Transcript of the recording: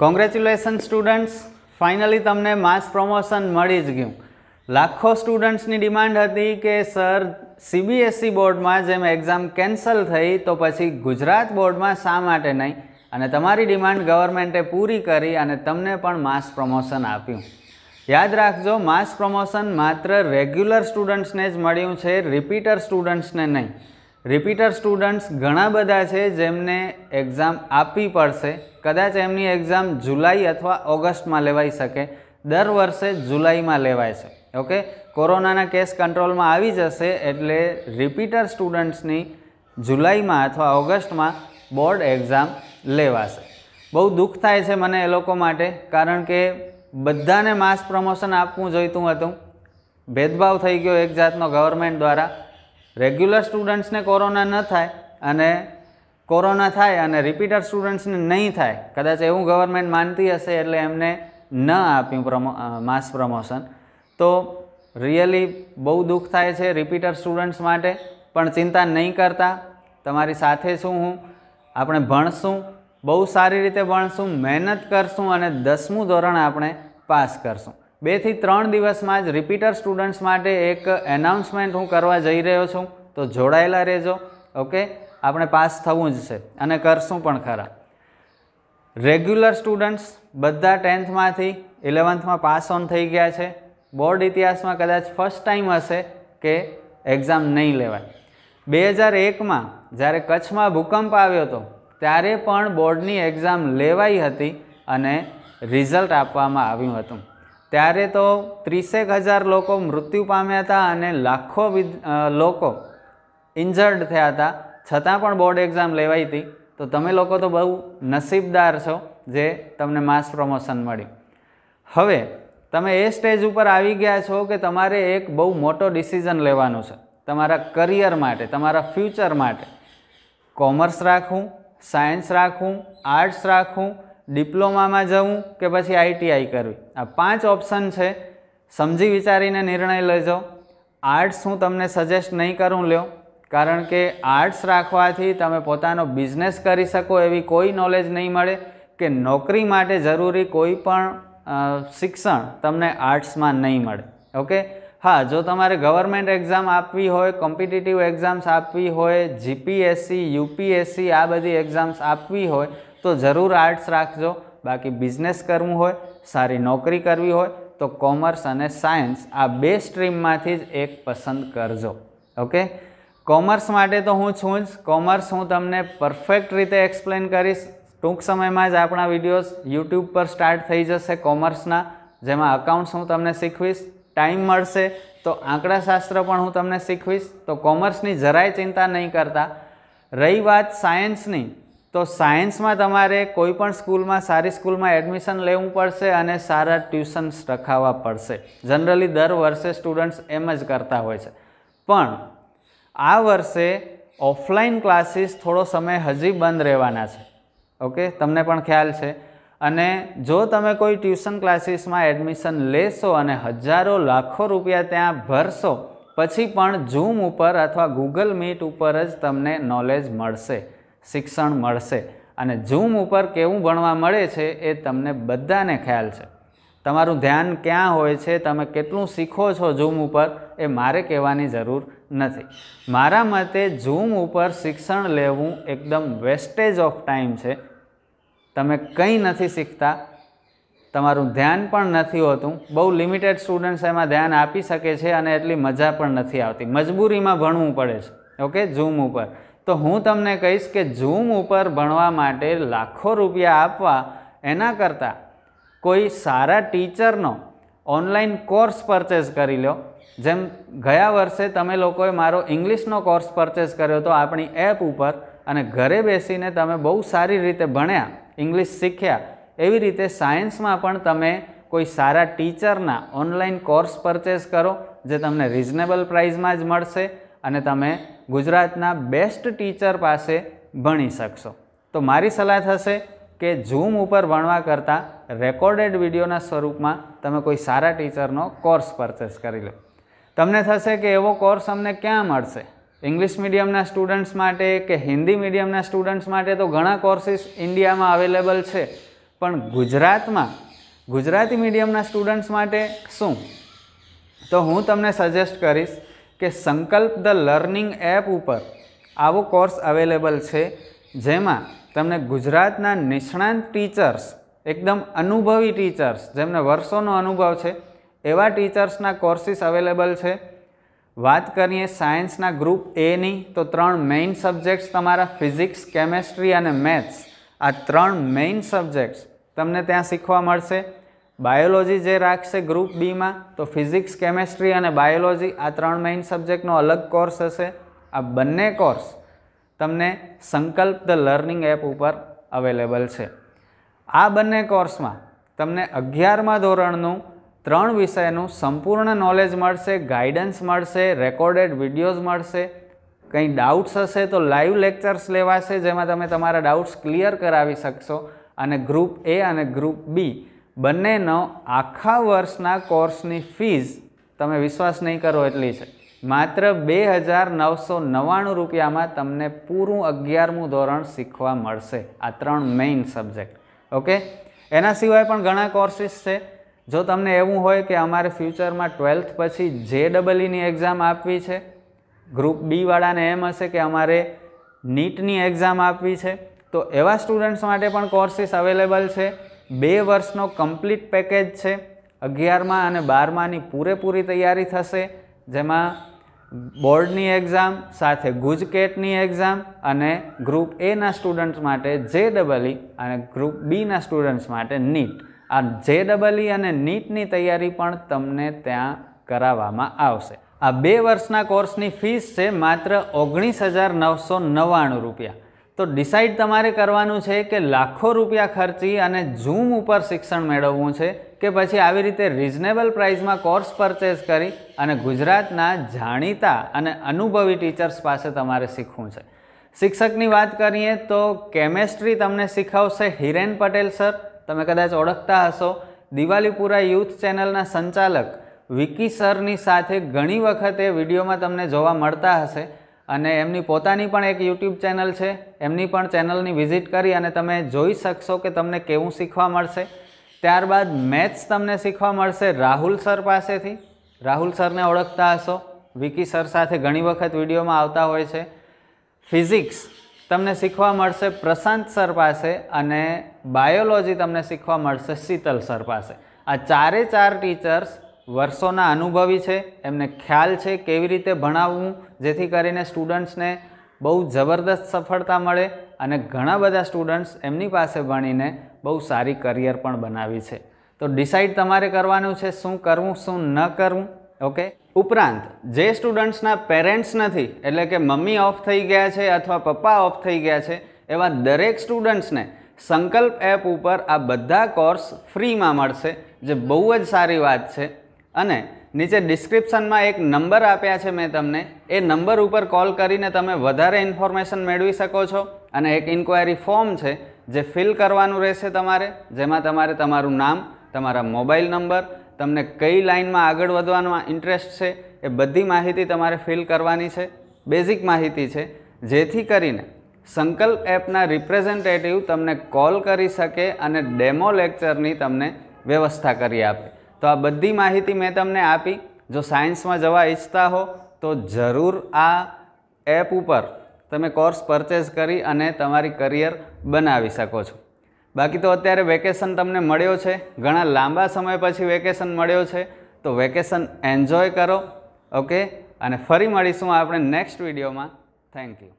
congratulation students finally તમને mass promotion મળી જ ગયું લાખો સ્ટુડન્ટ્સની ડિમાન્ડ હતી કે સર સીબીએસઈ બોર્ડમાં જેમ એક્ઝામ કેન્સલ થઈ તો પછી ગુજરાત બોર્ડમાં શા માટે નહીં અને તમારી ડિમાન્ડ ગવર્મેન્ટે પૂરી કરી અને તમને પણ માસ પ્રમોશન આપ્યું યાદ રાખજો માસ પ્રમોશન માત્ર રેગ્યુલર સ્ટુડન્ટ્સને જ મળ્યું છે રિપીટર સ્ટુડન્ટ્સને નહીં રિપીટર સ્ટુડન્ટ્સ ઘણા બધા છે જેમને એક્ઝામ આપવી પડશે કદાચ એમની એક્ઝામ જુલાઈ અથવા ઓગસ્ટમાં લેવાઈ શકે દર વર્ષે જુલાઈમાં લેવાય છે ઓકે કોરોનાના કેસ કંટ્રોલમાં આવી જશે એટલે રિપીટર સ્ટુડન્ટ્સની જુલાઈમાં અથવા ઓગસ્ટમાં બોર્ડ એક્ઝામ લેવાશે બહુ દુઃખ થાય છે મને એ લોકો માટે કારણ કે બધાને માસ પ્રમોશન આપવું જોઈતું હતું ભેદભાવ થઈ ગયો એક જાતનો ગવર્મેન્ટ દ્વારા રેગ્યુલર સ્ટુડન્ટ્સને કોરોના ન થાય અને કોરોના થાય અને રિપીટર સ્ટુડન્ટ્સને નહીં થાય કદાચ એવું ગવર્મેન્ટ માનતી હશે એટલે એમને ન આપ્યું પ્રમો માસ પ્રમોશન તો રિયલી બહુ દુઃખ થાય છે રિપીટર સ્ટુડન્ટ્સ માટે પણ ચિંતા નહીં કરતા તમારી સાથે છું હું આપણે ભણશું બહુ સારી રીતે ભણશું મહેનત કરશું અને દસમું ધોરણ આપણે પાસ કરશું બેથી ત્રણ દિવસમાં જ રિપીટર સ્ટુડન્ટ્સ માટે એક એનાઉન્સમેન્ટ હું કરવા જઈ રહ્યો છું તો જોડાયેલા રહેજો ઓકે આપણે પાસ થવું જ છે અને કરશું પણ ખરા રેગ્યુલર સ્ટુડન્ટ્સ બધા ટેન્થમાંથી ઇલેવન્થમાં પાસ ઓન થઈ ગયા છે બોર્ડ ઇતિહાસમાં કદાચ ફર્સ્ટ ટાઈમ હશે કે એક્ઝામ નહીં લેવાય બે હજાર એકમાં જ્યારે કચ્છમાં ભૂકંપ આવ્યો હતો ત્યારે પણ બોર્ડની એક્ઝામ લેવાઈ હતી અને રિઝલ્ટ આપવામાં આવ્યું હતું ત્યારે તો ત્રીસેક હજાર લોકો મૃત્યુ પામ્યા હતા અને લાખો લોકો ઇન્જર્ડ થયા હતા છતાં પણ બોર્ડ એક્ઝામ લેવાઈ હતી તો તમે લોકો તો બહુ નસીબદાર છો જે તમને માસ પ્રમોશન મળ્યું હવે તમે એ સ્ટેજ ઉપર આવી ગયા છો કે તમારે એક બહુ મોટો ડિસિઝન લેવાનું છે તમારા કરિયર માટે તમારા ફ્યુચર માટે કોમર્સ રાખવું સાયન્સ રાખવું આર્ટ્સ રાખવું ડિપ્લોમામાં જવું કે પછી આઈટીઆઈ કરવી આ પાંચ ઓપ્શન છે સમજી વિચારીને નિર્ણય લેજો આર્ટ્સ હું તમને સજેસ્ટ નહીં કરું લ્યો કારણ કે આર્ટ્સ રાખવાથી તમે પોતાનો બિઝનેસ કરી શકો એવી કોઈ નોલેજ નહીં મળે કે નોકરી માટે જરૂરી કોઈ પણ શિક્ષણ તમને આર્ટ્સમાં નહીં મળે ઓકે હા જો તમારે ગવર્મેન્ટ એક્ઝામ આપવી હોય કોમ્પિટિટિવ એક્ઝામ્સ આપવી હોય જીપીએસસી યુપીએસસી આ બધી એક્ઝામ્સ આપવી હોય તો જરૂર આર્ટ્સ રાખજો બાકી બિઝનેસ કરવું હોય સારી નોકરી કરવી હોય તો કોમર્સ અને સાયન્સ આ બે સ્ટ્રીમમાંથી જ એક પસંદ કરજો ઓકે કોમર્સ માટે તો હું છું જ કોમર્સ હું તમને પરફેક્ટ રીતે એક્સપ્લેન કરીશ ટૂંક સમયમાં જ આપણા વિડીયોઝ યુટ્યુબ પર સ્ટાર્ટ થઈ જશે કોમર્સના જેમાં અકાઉન્ટ્સ હું તમને શીખવીશ ટાઈમ મળશે તો આંકડાશાસ્ત્ર પણ હું તમને શીખવીશ તો કોમર્સની જરાય ચિંતા નહીં કરતા રહી વાત સાયન્સની તો સાયન્સમાં તમારે કોઈપણ સ્કૂલમાં સારી સ્કૂલમાં એડમિશન લેવું પડશે અને સારા ટ્યુશન્સ રખાવવા પડશે જનરલી દર વર્ષે સ્ટુડન્ટ્સ એમ જ કરતા હોય છે પણ આ વર્ષે ઓફલાઈન ક્લાસીસ થોડો સમય હજી બંધ રહેવાના છે ઓકે તમને પણ ખ્યાલ છે અને જો તમે કોઈ ટ્યુશન ક્લાસીસમાં એડમિશન લેશો અને હજારો લાખો રૂપિયા ત્યાં ભરશો પછી પણ ઝૂમ ઉપર અથવા ગૂગલ મીટ ઉપર જ તમને નોલેજ મળશે શિક્ષણ મળશે અને ઝૂમ ઉપર કેવું ભણવા મળે છે એ તમને બધાને ખ્યાલ છે તમારું ધ્યાન ક્યાં હોય છે તમે કેટલું શીખો છો ઝૂમ ઉપર એ મારે કહેવાની જરૂર નથી મારા મતે ઝૂમ ઉપર શિક્ષણ લેવું એકદમ વેસ્ટેજ ઓફ ટાઈમ છે તમે કંઈ નથી શીખતા તમારું ધ્યાન પણ નથી હોતું બહુ લિમિટેડ સ્ટુડન્ટ્સ એમાં ધ્યાન આપી શકે છે અને એટલી મજા પણ નથી આવતી મજબૂરીમાં ભણવું પડે છે ઓકે ઝૂમ ઉપર તો હું તમને કહીશ કે ઝૂમ ઉપર ભણવા માટે લાખો રૂપિયા આપવા એના કરતાં કોઈ સારા ટીચરનો ઓનલાઈન કોર્સ પરચેસ કરી લો જેમ ગયા વર્ષે તમે લોકોએ મારો ઇંગ્લિશનો કોર્સ પરચેસ કર્યો તો આપણી એપ ઉપર અને ઘરે બેસીને તમે બહુ સારી રીતે ભણ્યા ઇંગ્લિશ શીખ્યા એવી રીતે સાયન્સમાં પણ તમે કોઈ સારા ટીચરના ઓનલાઈન કોર્સ પરચેસ કરો જે તમને રિઝનેબલ પ્રાઇઝમાં જ મળશે અને તમે ગુજરાતના બેસ્ટ ટીચર પાસે ભણી શકશો તો મારી સલાહ થશે કે ઝૂમ ઉપર ભણવા કરતાં રેકોર્ડેડ વિડીયોના સ્વરૂપમાં તમે કોઈ સારા ટીચરનો કોર્સ પરચેસ કરી લો તમને થશે કે એવો કોર્સ અમને ક્યાં મળશે ઇંગ્લિશ મીડિયમના સ્ટુડન્ટ્સ માટે કે હિન્દી મીડિયમના સ્ટુડન્ટ્સ માટે તો ઘણા કોર્સિસ ઇન્ડિયામાં અવેલેબલ છે પણ ગુજરાતમાં ગુજરાતી મીડિયમના સ્ટુડન્ટ્સ માટે શું તો હું તમને સજેસ્ટ કરીશ કે સંકલ્પ ધ લર્નિંગ એપ ઉપર આવો કોર્સ અવેલેબલ છે જેમાં તમને ગુજરાતના નિષ્ણાંત ટીચર્સ એકદમ અનુભવી ટીચર્સ જેમને વર્ષોનો અનુભવ છે એવા ટીચર્સના કોર્સીસ અવેલેબલ છે વાત કરીએ સાયન્સના ગ્રુપ એની તો ત્રણ મેઇન સબ્જેક્ટ્સ તમારા ફિઝિક્સ કેમેસ્ટ્રી અને મેથ્સ આ ત્રણ મેઇન સબ્જેક્ટ્સ તમને ત્યાં શીખવા મળશે બાયોલોજી જે રાખશે ગ્રુપ બીમાં તો ફિઝિક્સ કેમેસ્ટ્રી અને બાયોલોજી આ ત્રણ મેઇન સબ્જેક્ટનો અલગ કોર્સ હશે આ બંને કોર્સ તમને સંકલ્પ ધ લર્નિંગ એપ ઉપર અવેલેબલ છે આ બંને કોર્સમાં તમને અગિયારમાં ધોરણનું ત્રણ વિષયનું સંપૂર્ણ નોલેજ મળશે ગાઈડન્સ મળશે રેકોર્ડેડ વિડીયોઝ મળશે કંઈ ડાઉટ્સ હશે તો લાઈવ લેક્ચર્સ લેવાશે જેમાં તમે તમારા ડાઉટ્સ ક્લિયર કરાવી શકશો અને ગ્રુપ એ અને ગ્રુપ બી બંનેનો આખા વર્ષના કોર્સની ફીઝ તમે વિશ્વાસ નહીં કરો એટલી છે માત્ર બે હજાર નવસો નવ્વાણું રૂપિયામાં તમને પૂરું અગિયારમું ધોરણ શીખવા મળશે આ ત્રણ મેઇન સબ્જેક્ટ ઓકે એના સિવાય પણ ઘણા કોર્સીસ છે જો તમને એવું હોય કે અમારે ફ્યુચરમાં ટ્વેલ્થ પછી જે ડબલઈની એક્ઝામ આપવી છે ગ્રુપ બીવાળાને એમ હશે કે અમારે નીટની એક્ઝામ આપવી છે તો એવા સ્ટુડન્ટ્સ માટે પણ કોર્સીસ અવેલેબલ છે બે વર્ષનો કમ્પ્લીટ પેકેજ છે અગિયારમાં અને બારમાની પૂરેપૂરી તૈયારી થશે જેમાં બોર્ડની એક્ઝામ સાથે ગુજકેટની એક્ઝામ અને ગ્રુપ એના સ્ટુડન્ટ્સ માટે જે ડબલઈ અને ગ્રુપ બીના સ્ટુડન્ટ્સ માટે નીટ આ જે ડબલઈ અને નીટની તૈયારી પણ તમને ત્યાં કરાવવામાં આવશે આ બે વર્ષના કોર્સની ફીસ છે માત્ર ઓગણીસ હજાર નવસો નવ્વાણું રૂપિયા તો ડિસાઇડ તમારે કરવાનું છે કે લાખો રૂપિયા ખર્ચી અને ઝૂમ ઉપર શિક્ષણ મેળવવું છે કે પછી આવી રીતે રિઝનેબલ પ્રાઇસમાં કોર્સ પરચેસ કરી અને ગુજરાતના જાણીતા અને અનુભવી ટીચર્સ પાસે તમારે શીખવું છે શિક્ષકની વાત કરીએ તો કેમેસ્ટ્રી તમને શીખવશે હિરેન પટેલ સર તમે કદાચ ઓળખતા હશો દિવાલીપુરા યુથ ચેનલના સંચાલક વિકી સરની સાથે ઘણી વખત એ વિડીયોમાં તમને જોવા મળતા હશે અને એમની પોતાની પણ એક યુટ્યુબ ચેનલ છે એમની પણ ચેનલની વિઝિટ કરી અને તમે જોઈ શકશો કે તમને કેવું શીખવા મળશે ત્યારબાદ મેથ્સ તમને શીખવા મળશે રાહુલ સર પાસેથી રાહુલ સરને ઓળખતા હશો વિકી સર સાથે ઘણી વખત વિડીયોમાં આવતા હોય છે ફિઝિક્સ તમને શીખવા મળશે પ્રશાંત સર પાસે અને બાયોલોજી તમને શીખવા મળશે શીતલ સર પાસે આ ચારે ચાર ટીચર્સ વર્ષોના અનુભવી છે એમને ખ્યાલ છે કેવી રીતે ભણાવવું જેથી કરીને સ્ટુડન્ટ્સને બહુ જબરદસ્ત સફળતા મળે અને ઘણા બધા સ્ટુડન્ટ્સ એમની પાસે ભણીને બહુ સારી કરિયર પણ બનાવી છે તો ડિસાઇડ તમારે કરવાનું છે શું કરવું શું ન કરવું ઓકે ઉપરાંત જે સ્ટુડન્ટ્સના પેરેન્ટ્સ નથી એટલે કે મમ્મી ઓફ થઈ ગયા છે અથવા પપ્પા ઓફ થઈ ગયા છે એવા દરેક સ્ટુડન્ટ્સને સંકલ્પ એપ ઉપર આ બધા કોર્સ ફ્રીમાં મળશે જે બહુ જ સારી વાત છે અને નીચે ડિસ્ક્રિપ્શનમાં એક નંબર આપ્યા છે મેં તમને એ નંબર ઉપર કોલ કરીને તમે વધારે ઇન્ફોર્મેશન મેળવી શકો છો અને એક ઇન્ક્વાયરી ફોર્મ છે જે ફિલ કરવાનું રહેશે તમારે જેમાં તમારે તમારું નામ તમારા મોબાઈલ નંબર તમને કઈ લાઇનમાં આગળ વધવામાં ઇન્ટરેસ્ટ છે એ બધી માહિતી તમારે ફિલ કરવાની છે બેઝિક માહિતી છે જેથી કરીને સંકલ્પ એપના રિપ્રેઝેન્ટેટિવ તમને કોલ કરી શકે અને ડેમો લેક્ચરની તમને વ્યવસ્થા કરી આપે તો આ બધી માહિતી મેં તમને આપી જો સાયન્સમાં જવા ઈચ્છતા હો તો જરૂર આ એપ ઉપર તમે કોર્સ પરચેઝ કરી અને તમારી કરિયર બનાવી શકો છો બાકી તો અત્યારે વેકેશન તમને મળ્યો છે ઘણા લાંબા સમય પછી વેકેશન મળ્યો છે તો વેકેશન એન્જોય કરો ઓકે અને ફરી મળીશું આપણે નેક્સ્ટ વિડીયોમાં થેન્ક યુ